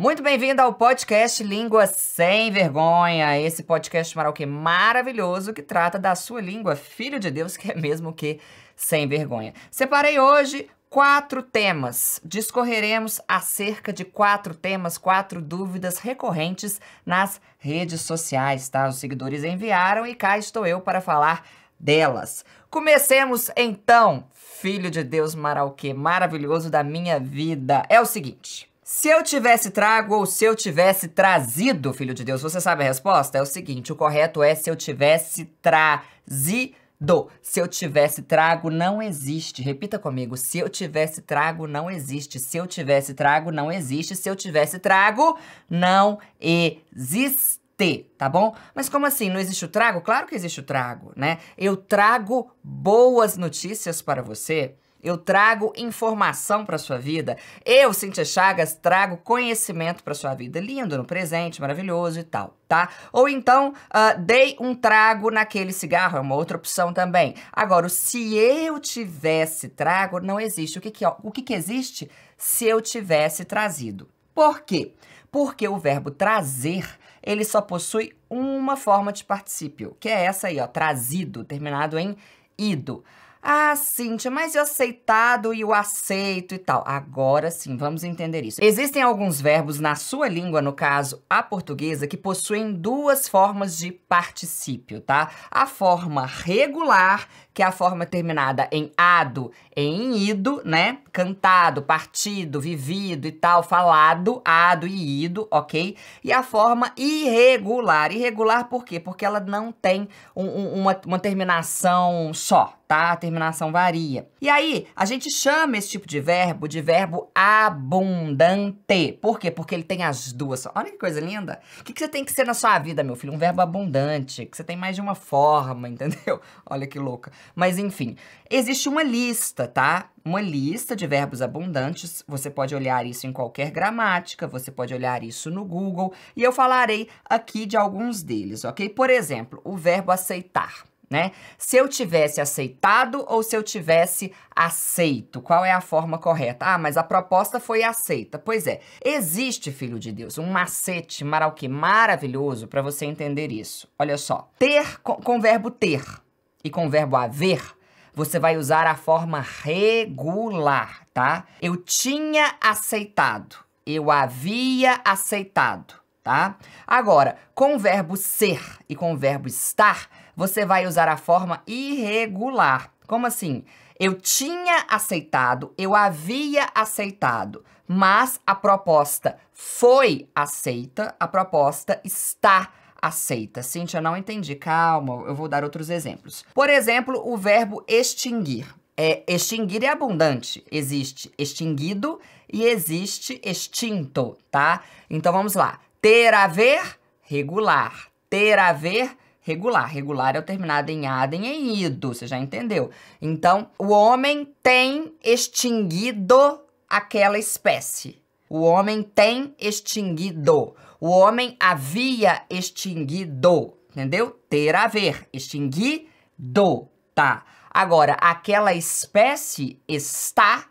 Muito bem-vindo ao podcast Língua Sem Vergonha, esse podcast marauquê maravilhoso que trata da sua língua, filho de Deus, que é mesmo que sem vergonha. Separei hoje quatro temas. Discorreremos acerca de quatro temas, quatro dúvidas recorrentes nas redes sociais, tá? Os seguidores enviaram e cá estou eu para falar delas. Comecemos então, filho de Deus marauquê maravilhoso da minha vida. É o seguinte. Se eu tivesse trago ou se eu tivesse trazido, filho de Deus, você sabe a resposta? É o seguinte: o correto é se eu tivesse trazido. Se eu tivesse trago, não existe. Repita comigo: se eu tivesse trago, não existe. Se eu tivesse trago, não existe. Se eu tivesse trago, não existe tá bom? Mas como assim? Não existe o trago? Claro que existe o trago, né? Eu trago boas notícias para você. Eu trago informação para sua vida. Eu, Cintia Chagas, trago conhecimento para sua vida. Lindo no presente, maravilhoso e tal, tá? Ou então, uh, dei um trago naquele cigarro, é uma outra opção também. Agora, se eu tivesse trago, não existe. O que, que, ó, o que, que existe? Se eu tivesse trazido. Por quê? Porque o verbo trazer, ele só possui uma forma de particípio, que é essa aí, ó, trazido, terminado em ido. Ah, Cíntia, mas eu aceitado e o aceito e tal. Agora sim, vamos entender isso. Existem alguns verbos na sua língua, no caso a portuguesa, que possuem duas formas de particípio, tá? A forma regular, que é a forma terminada em ado, em ido, né? Cantado, partido, vivido e tal, falado, ado e ido, ok? E a forma irregular. Irregular por quê? Porque ela não tem um, um, uma, uma terminação só, tá, a terminação varia. E aí, a gente chama esse tipo de verbo de verbo abundante. Por quê? Porque ele tem as duas. Olha que coisa linda. O que, que você tem que ser na sua vida, meu filho? Um verbo abundante, que você tem mais de uma forma, entendeu? Olha que louca. Mas enfim, existe uma lista, tá? Uma lista de verbos abundantes. Você pode olhar isso em qualquer gramática, você pode olhar isso no Google. E eu falarei aqui de alguns deles, ok? Por exemplo, o verbo aceitar né? Se eu tivesse aceitado ou se eu tivesse aceito, qual é a forma correta? Ah, mas a proposta foi aceita. Pois é, existe, filho de Deus, um macete marauquê maravilhoso para você entender isso. Olha só, ter com, com verbo ter e com verbo haver, você vai usar a forma regular, tá? Eu tinha aceitado, eu havia aceitado. Tá? Agora, com o verbo ser e com o verbo estar, você vai usar a forma irregular. Como assim? Eu tinha aceitado, eu havia aceitado, mas a proposta foi aceita, a proposta está aceita. Cíntia, não entendi. Calma, eu vou dar outros exemplos. Por exemplo, o verbo extinguir. É, extinguir é abundante. Existe extinguido e existe extinto, tá? Então vamos lá. Ter a ver, regular. Ter a ver, regular regular. Regular é o terminado em adem e ido, você já entendeu. Então, o homem tem extinguido aquela espécie. O homem tem extinguido. O homem havia extinguido, entendeu? Ter a ver, extinguido, tá? Agora, aquela espécie está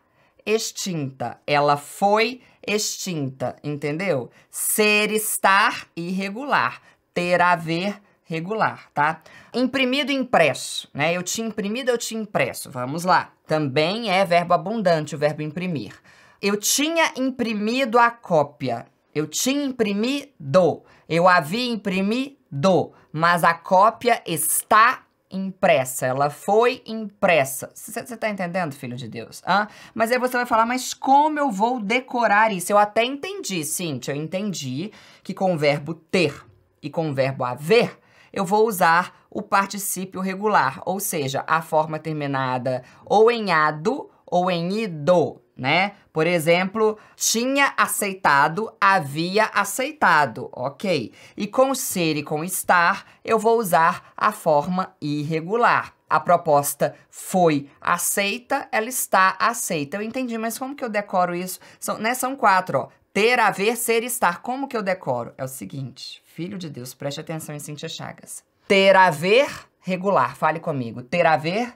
extinta, ela foi extinta, entendeu? Ser, estar, irregular. Ter a ver, regular, tá? Imprimido e impresso, né? Eu tinha imprimido, eu tinha impresso. Vamos lá. Também é verbo abundante o verbo imprimir. Eu tinha imprimido a cópia. Eu tinha imprimido. Eu havia imprimido. Mas a cópia está impressa. Ela foi impressa. Você tá entendendo, filho de Deus? Hã? Mas aí você vai falar, mas como eu vou decorar isso? Eu até entendi, Cintia. Eu entendi que com o verbo ter e com o verbo haver, eu vou usar o particípio regular, ou seja, a forma terminada ou em ado ou em ido, né? Por exemplo, tinha aceitado, havia aceitado, ok? E com ser e com estar, eu vou usar a forma irregular. A proposta foi aceita, ela está aceita. Eu entendi, mas como que eu decoro isso? São, né, são quatro, ó. Ter, haver, ser, estar. Como que eu decoro? É o seguinte, filho de Deus, preste atenção em Cintia Chagas. Ter, haver, regular. Fale comigo. Ter, haver,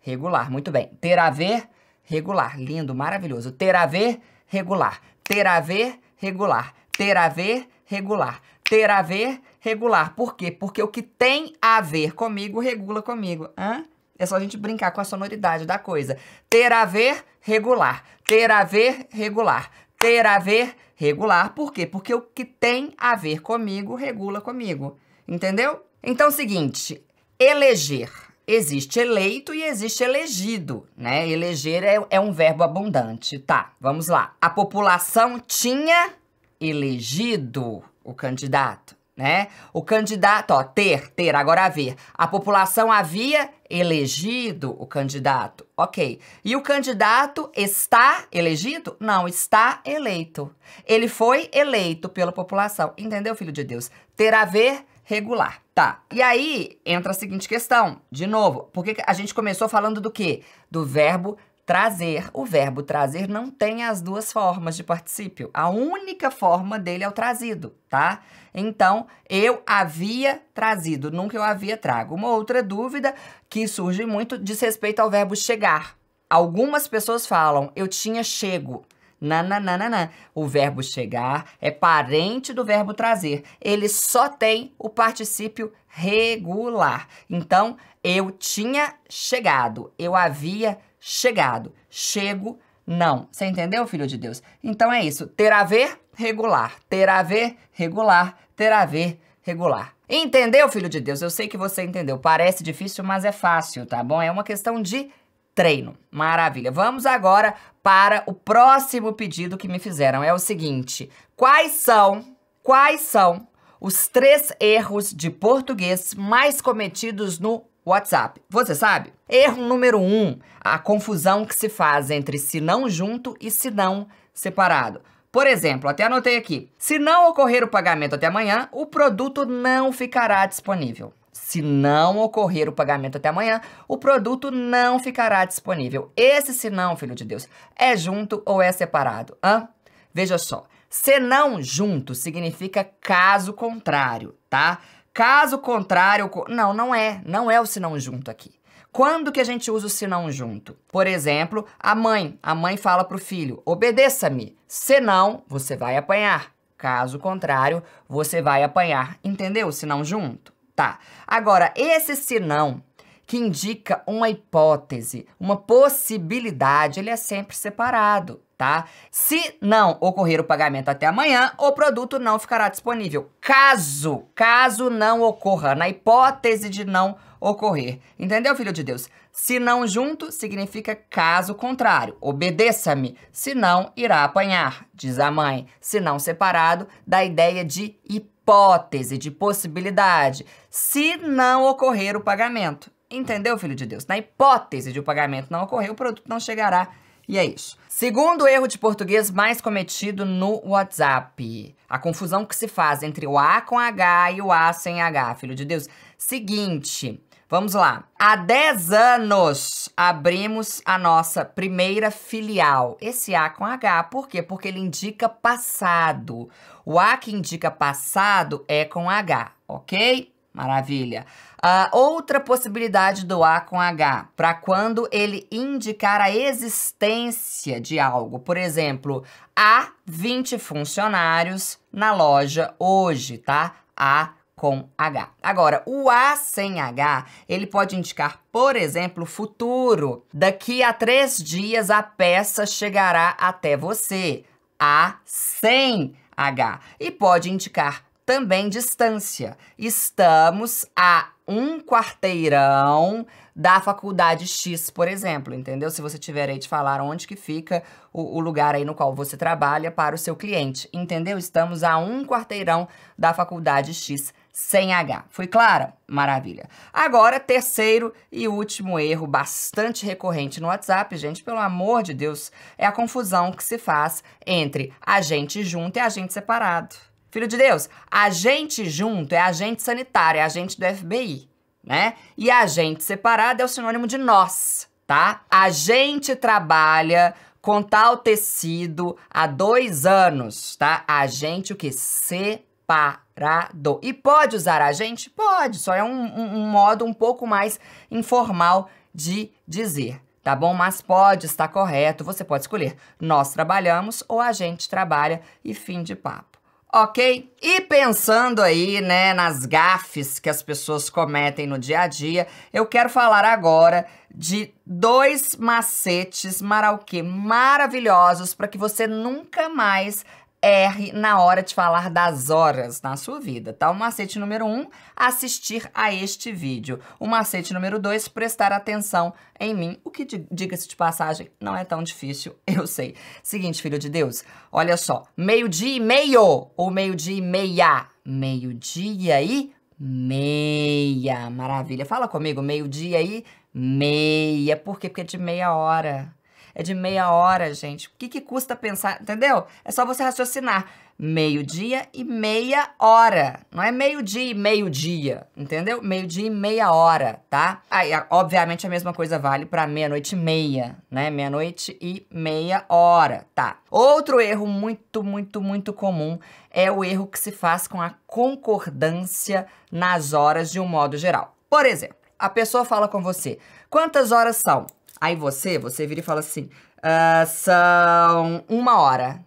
regular. Muito bem. Ter, haver, regular. Lindo, maravilhoso. Ter, haver, regular. Ter, haver, regular. Ter, haver, regular. Ter, haver, regular. Por quê? Porque o que tem a ver comigo regula comigo. Hã? É só a gente brincar com a sonoridade da coisa. Ter a ver, regular. Ter a ver, regular ter a ver, regular. Por quê? Porque o que tem a ver comigo regula comigo. Entendeu? Então, é seguinte, eleger. Existe eleito e existe elegido, né? Eleger é, é um verbo abundante. Tá, vamos lá. A população tinha elegido o candidato né? O candidato, ó, ter, ter, agora haver. A população havia elegido o candidato, ok. E o candidato está elegido? Não, está eleito. Ele foi eleito pela população, entendeu, filho de Deus? Ter a ver regular, tá? E aí entra a seguinte questão, de novo, porque a gente começou falando do quê? Do verbo Trazer, o verbo trazer não tem as duas formas de particípio. A única forma dele é o trazido, tá? Então, eu havia trazido, nunca eu havia trago. Uma outra dúvida que surge muito diz respeito ao verbo chegar. Algumas pessoas falam, eu tinha chego. Nananana. O verbo chegar é parente do verbo trazer. Ele só tem o particípio regular. Então, eu tinha chegado, eu havia chegado chegado. Chego, não. Você entendeu, filho de Deus? Então é isso. Ter a ver, regular. Ter a ver, regular. Ter a ver, regular. Entendeu, filho de Deus? Eu sei que você entendeu. Parece difícil, mas é fácil, tá bom? É uma questão de treino. Maravilha. Vamos agora para o próximo pedido que me fizeram. É o seguinte: quais são, quais são os três erros de português mais cometidos no WhatsApp. Você sabe? Erro número um, a confusão que se faz entre se não junto e se não separado. Por exemplo, até anotei aqui: se não ocorrer o pagamento até amanhã, o produto não ficará disponível. Se não ocorrer o pagamento até amanhã, o produto não ficará disponível. Esse se não, filho de Deus, é junto ou é separado? Hã? Veja só. Se não junto significa caso contrário, tá? Caso contrário. Não, não é. Não é o senão junto aqui. Quando que a gente usa o senão junto? Por exemplo, a mãe. A mãe fala para o filho: obedeça-me, senão você vai apanhar. Caso contrário, você vai apanhar. Entendeu senão junto? Tá. Agora, esse senão que indica uma hipótese, uma possibilidade, ele é sempre separado, tá? Se não ocorrer o pagamento até amanhã, o produto não ficará disponível. Caso, caso não ocorra, na hipótese de não ocorrer. Entendeu, filho de Deus? Se não junto, significa caso contrário. Obedeça-me, se não irá apanhar, diz a mãe. Se não separado, da ideia de hipótese, de possibilidade. Se não ocorrer o pagamento. Entendeu, filho de Deus? Na hipótese de o pagamento não ocorrer, o produto não chegará e é isso. Segundo erro de português mais cometido no WhatsApp. A confusão que se faz entre o A com H e o A sem H, filho de Deus. Seguinte, vamos lá. Há 10 anos abrimos a nossa primeira filial. Esse A com H, por quê? Porque ele indica passado. O A que indica passado é com H, ok? Maravilha. a ah, outra possibilidade do A com H, para quando ele indicar a existência de algo. Por exemplo, há 20 funcionários na loja hoje, tá? A com H. Agora, o A sem H, ele pode indicar, por exemplo, futuro. Daqui a três dias a peça chegará até você. A sem H. E pode indicar também distância. Estamos a um quarteirão da faculdade X, por exemplo, entendeu? Se você tiver aí de falar onde que fica o, o, lugar aí no qual você trabalha para o seu cliente, entendeu? Estamos a um quarteirão da faculdade X sem H. Foi clara? Maravilha. Agora, terceiro e último erro bastante recorrente no WhatsApp, gente, pelo amor de Deus, é a confusão que se faz entre agente junto e agente separado. Filho de Deus, agente junto é agente sanitário, é agente do FBI, né? E agente separado é o sinônimo de nós, tá? A gente trabalha com tal tecido há dois anos, tá? Agente o que? Separado. E pode usar agente? Pode, só é um, um, um modo um pouco mais informal de dizer tá bom? Mas pode estar correto, você pode escolher. Nós trabalhamos ou a gente trabalha e fim de papo. Ok? E pensando aí, né, nas gafes que as pessoas cometem no dia a dia, eu quero falar agora de dois macetes marauquê maravilhosos para que você nunca mais erre na hora de falar das horas na sua vida, tá? O macete número um, assistir a este vídeo. O macete número dois, prestar atenção em mim, o que, diga-se de passagem, não é tão difícil, eu sei. Seguinte, filho de Deus, olha só, meio-dia e meio, ou meio-dia e meia, meio-dia e meia, maravilha. Fala comigo, meio-dia e meia, por quê? Porque é de meia hora é de meia hora, gente. O que, que custa pensar, entendeu? É só você raciocinar. Meio-dia e meia hora. Não é meio-dia e meio-dia, entendeu? Meio-dia e meia hora, tá? Aí, obviamente, a mesma coisa vale para meia-noite e meia, né? Meia-noite e meia hora, tá? Outro erro muito, muito, muito comum é o erro que se faz com a concordância nas horas de um modo geral. Por exemplo, a pessoa fala com você: quantas horas são? Aí você, você vira e fala assim: ah, são uma hora.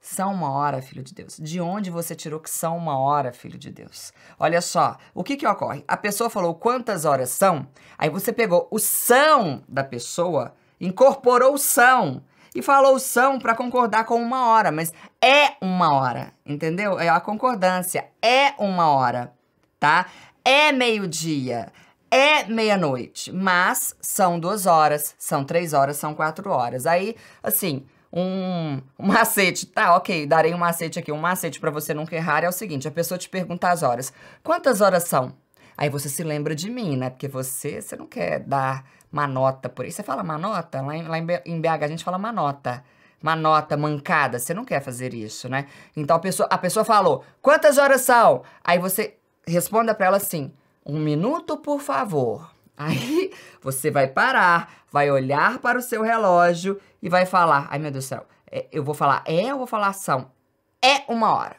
São uma hora, filho de Deus. De onde você tirou que são uma hora, filho de Deus? Olha só, o que que ocorre? A pessoa falou quantas horas são, aí você pegou o são da pessoa, incorporou o são e falou o são para concordar com uma hora, mas é uma hora, entendeu? É a concordância, é uma hora, tá? É meio-dia é meia-noite, mas são duas horas, são três horas, são quatro horas. Aí, assim, um, um macete, tá, ok, darei um macete aqui. Um macete para você nunca errar é o seguinte: a pessoa te pergunta as horas. Quantas horas são? Aí você se lembra de mim, né? Porque você, você não quer dar manota por aí. Você fala manota? Lá em, lá em BH a gente fala manota. Manota, mancada. Você não quer fazer isso, né? Então a pessoa, a pessoa falou: quantas horas são? Aí você responda para ela assim. Um minuto, por favor. Aí você vai parar, vai olhar para o seu relógio e vai falar: ai meu Deus do céu, é, eu vou falar é, eu vou falar são. É uma hora.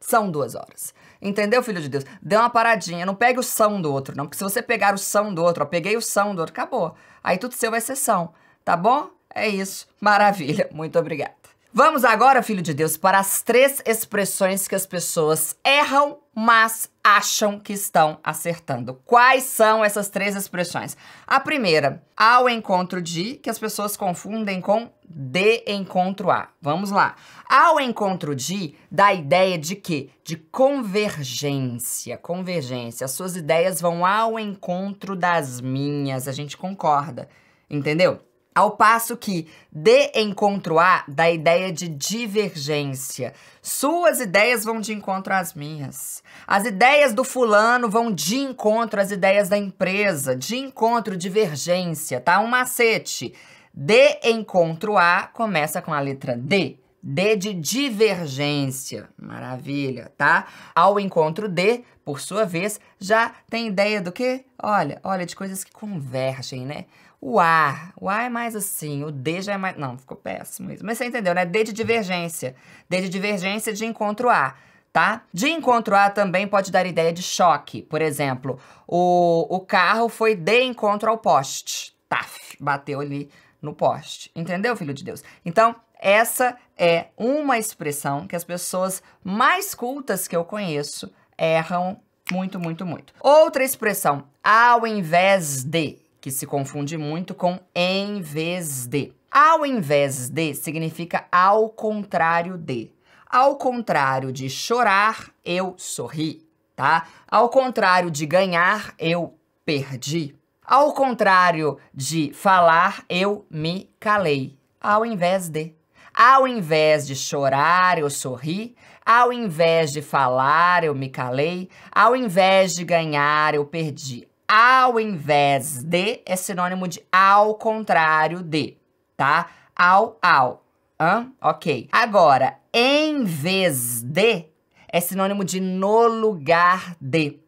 São duas horas. Entendeu, filho de Deus? Dê uma paradinha. Não pegue o são do outro, não. Porque se você pegar o são do outro, ó, peguei o são do outro, acabou. Aí tudo seu vai ser são. Tá bom? É isso. Maravilha. Muito obrigada. Vamos agora, filho de Deus, para as três expressões que as pessoas erram, mas acham que estão acertando. Quais são essas três expressões? A primeira, ao encontro de, que as pessoas confundem com de encontro a. Vamos lá. Ao encontro de dá a ideia de quê? De convergência. Convergência. As suas ideias vão ao encontro das minhas. A gente concorda. Entendeu? Ao passo que de encontro a da ideia de divergência. Suas ideias vão de encontro às minhas. As ideias do fulano vão de encontro às ideias da empresa, de encontro, divergência, tá? Um macete. De encontro a começa com a letra D. D de divergência. Maravilha, tá? Ao encontro D, por sua vez, já tem ideia do quê? Olha, olha, de coisas que convergem, né? O A, o A é mais assim, o D já é mais... Não, ficou péssimo isso. Mas você entendeu, né? D de divergência. D de divergência de encontro A, tá? De encontro A também pode dar ideia de choque. Por exemplo, o, o carro foi de encontro ao poste. Taf, bateu ali no poste. Entendeu, filho de Deus? Então, essa é uma expressão que as pessoas mais cultas que eu conheço erram muito, muito, muito. Outra expressão, ao invés de que se confunde muito com em vez de. Ao invés de significa ao contrário de. Ao contrário de chorar, eu sorri, tá? Ao contrário de ganhar, eu perdi. Ao contrário de falar, eu me calei. Ao invés de. Ao invés de chorar, eu sorri. Ao invés de falar, eu me calei. Ao invés de ganhar, eu perdi ao invés de é sinônimo de ao contrário de, tá? Ao, ao. Hã? Ok. Agora, em vez de é sinônimo de no lugar de.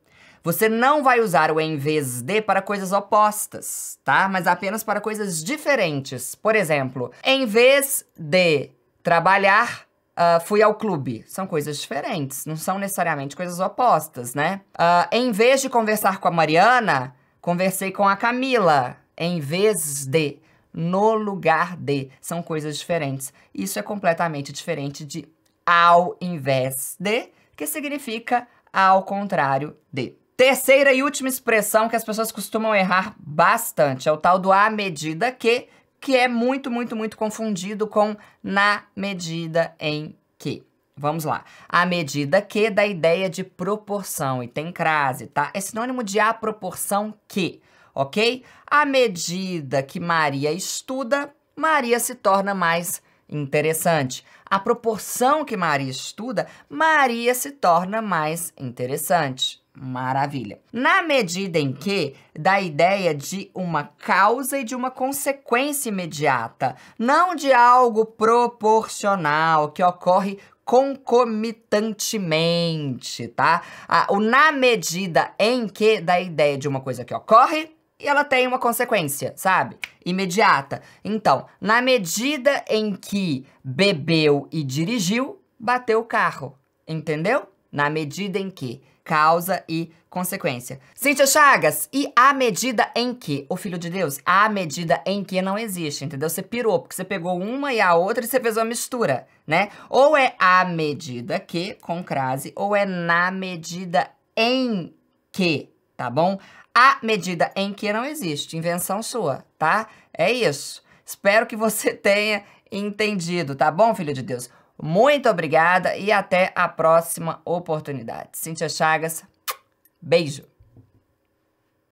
Você não vai usar o em vez de para coisas opostas, tá? Mas apenas para coisas diferentes. Por exemplo, em vez de trabalhar, Uh, fui ao clube. São coisas diferentes, não são necessariamente coisas opostas, né? Uh, em vez de conversar com a Mariana, conversei com a Camila. Em vez de, no lugar de, são coisas diferentes. Isso é completamente diferente de ao invés de, que significa ao contrário de. Terceira e última expressão que as pessoas costumam errar bastante é o tal do à medida que, que é muito, muito, muito confundido com na medida em que. Vamos lá. A medida que da ideia de proporção, e tem crase, tá? É sinônimo de a proporção que, ok? À medida que Maria estuda, Maria se torna mais interessante. a proporção que Maria estuda, Maria se torna mais interessante. Maravilha. Na medida em que dá a ideia de uma causa e de uma consequência imediata, não de algo proporcional que ocorre concomitantemente, tá? Ah, o na medida em que dá a ideia de uma coisa que ocorre e ela tem uma consequência, sabe? Imediata. Então, na medida em que bebeu e dirigiu, bateu o carro, entendeu? Na medida em que causa e consequência. Cíntia Chagas, e à medida em que o Filho de Deus, à medida em que não existe, entendeu? Você pirou, porque você pegou uma e a outra e você fez uma mistura, né? Ou é à medida que, com crase, ou é na medida em que, tá bom? À medida em que não existe, invenção sua, tá? É isso. Espero que você tenha entendido, tá bom, filho de Deus? Muito obrigada e até a próxima oportunidade. Cíntia Chagas, beijo!